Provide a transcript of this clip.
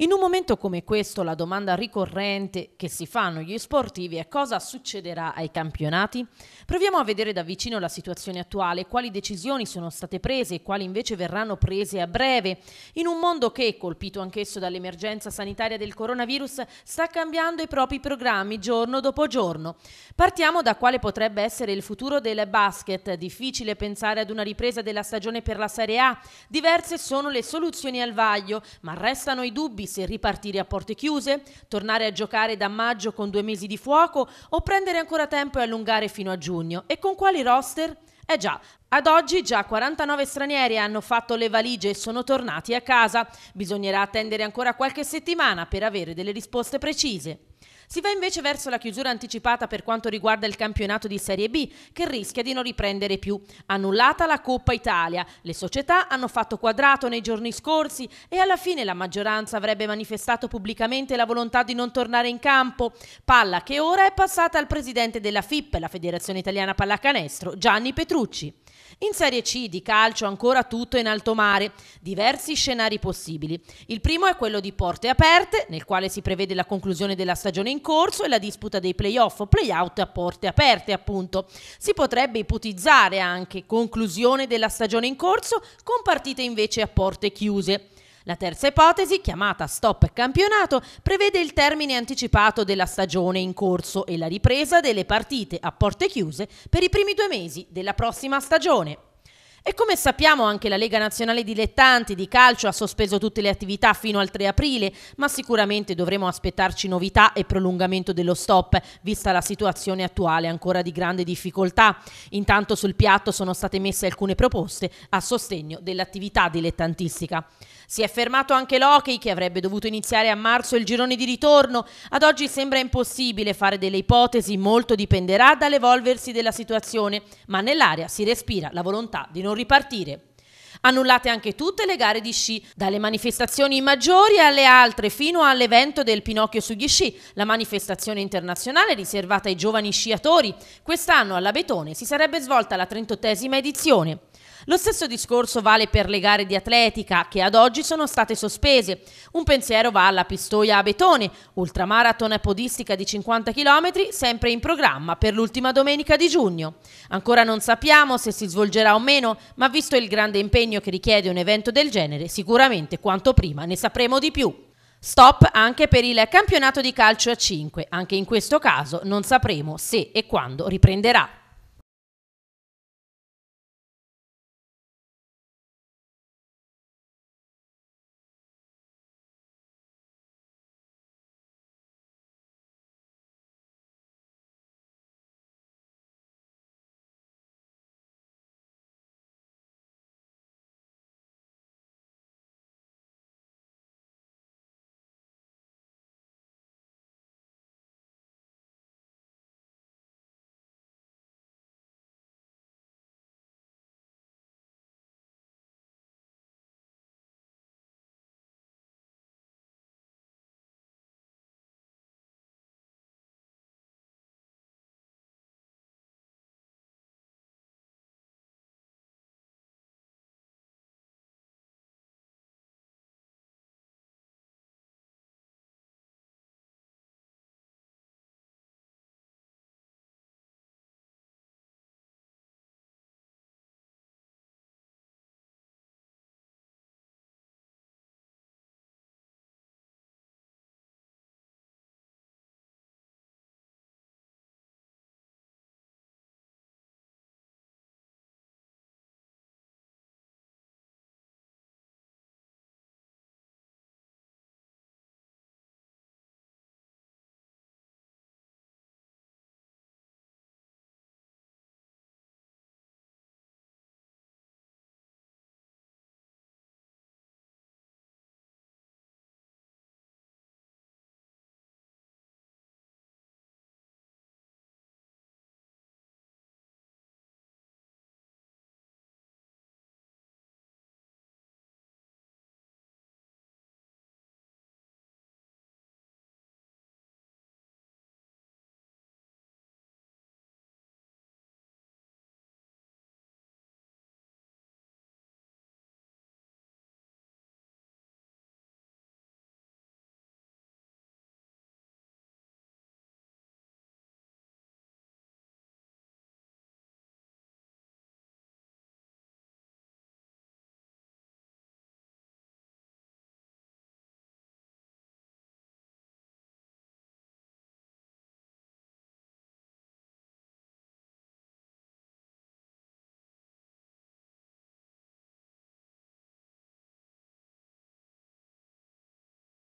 In un momento come questo la domanda ricorrente che si fanno gli sportivi è cosa succederà ai campionati? Proviamo a vedere da vicino la situazione attuale, quali decisioni sono state prese e quali invece verranno prese a breve, in un mondo che, colpito anch'esso dall'emergenza sanitaria del coronavirus, sta cambiando i propri programmi giorno dopo giorno. Partiamo da quale potrebbe essere il futuro del basket, difficile pensare ad una ripresa della stagione per la Serie A, diverse sono le soluzioni al vaglio, ma restano i dubbi se ripartire a porte chiuse, tornare a giocare da maggio con due mesi di fuoco o prendere ancora tempo e allungare fino a giugno e con quali roster? Eh già, ad oggi già 49 stranieri hanno fatto le valigie e sono tornati a casa. Bisognerà attendere ancora qualche settimana per avere delle risposte precise. Si va invece verso la chiusura anticipata per quanto riguarda il campionato di Serie B, che rischia di non riprendere più. Annullata la Coppa Italia, le società hanno fatto quadrato nei giorni scorsi e alla fine la maggioranza avrebbe manifestato pubblicamente la volontà di non tornare in campo. Palla che ora è passata al presidente della FIP, la Federazione Italiana Pallacanestro, Gianni Petrucci. In Serie C di calcio ancora tutto in alto mare, diversi scenari possibili. Il primo è quello di porte aperte, nel quale si prevede la conclusione della stagione in corso e la disputa dei playoff o playout a porte aperte, appunto. Si potrebbe ipotizzare anche conclusione della stagione in corso con partite invece a porte chiuse. La terza ipotesi, chiamata stop campionato, prevede il termine anticipato della stagione in corso e la ripresa delle partite a porte chiuse per i primi due mesi della prossima stagione. E come sappiamo anche la Lega Nazionale Dilettanti di calcio ha sospeso tutte le attività fino al 3 aprile, ma sicuramente dovremo aspettarci novità e prolungamento dello stop, vista la situazione attuale ancora di grande difficoltà. Intanto sul piatto sono state messe alcune proposte a sostegno dell'attività dilettantistica. Si è fermato anche l'hockey che avrebbe dovuto iniziare a marzo il girone di ritorno. Ad oggi sembra impossibile fare delle ipotesi, molto dipenderà dall'evolversi della situazione, ma nell'aria si respira la volontà di non ripartire. Annullate anche tutte le gare di sci, dalle manifestazioni maggiori alle altre, fino all'evento del Pinocchio sugli sci, la manifestazione internazionale riservata ai giovani sciatori. Quest'anno alla Betone si sarebbe svolta la 38esima edizione. Lo stesso discorso vale per le gare di atletica che ad oggi sono state sospese. Un pensiero va alla Pistoia a Betone, ultramaraton podistica di 50 km sempre in programma per l'ultima domenica di giugno. Ancora non sappiamo se si svolgerà o meno, ma visto il grande impegno che richiede un evento del genere, sicuramente quanto prima ne sapremo di più. Stop anche per il campionato di calcio a 5, anche in questo caso non sapremo se e quando riprenderà.